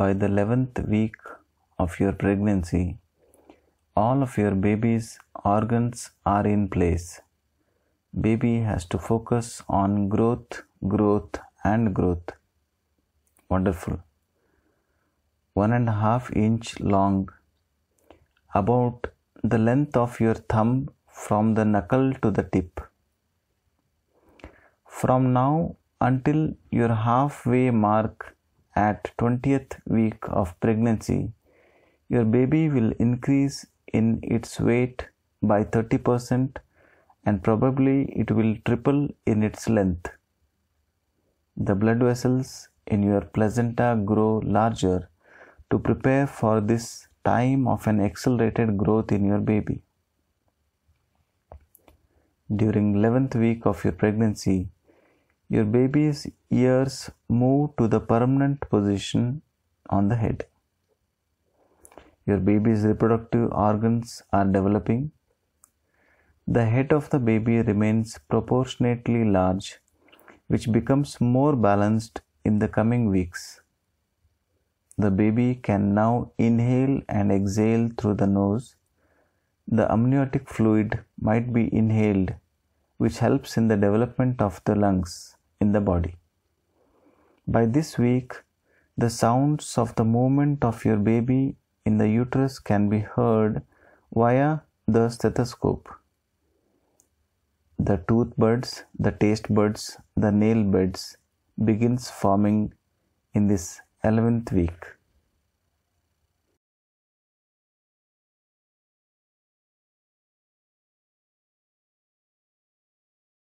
by the 11th week of your pregnancy, all of your baby's organs are in place. Baby has to focus on growth, growth, and growth. Wonderful. One and a half inch long, about the length of your thumb from the knuckle to the tip. From now until your halfway mark at 20th week of pregnancy, your baby will increase in its weight by 30% and probably it will triple in its length. The blood vessels in your placenta grow larger to prepare for this time of an accelerated growth in your baby. During 11th week of your pregnancy, your baby's ears move to the permanent position on the head. Your baby's reproductive organs are developing. The head of the baby remains proportionately large, which becomes more balanced in the coming weeks. The baby can now inhale and exhale through the nose. The amniotic fluid might be inhaled, which helps in the development of the lungs in the body. By this week, the sounds of the movement of your baby in the uterus can be heard via the stethoscope. The tooth buds, the taste buds, the nail buds begins forming in this 11th week.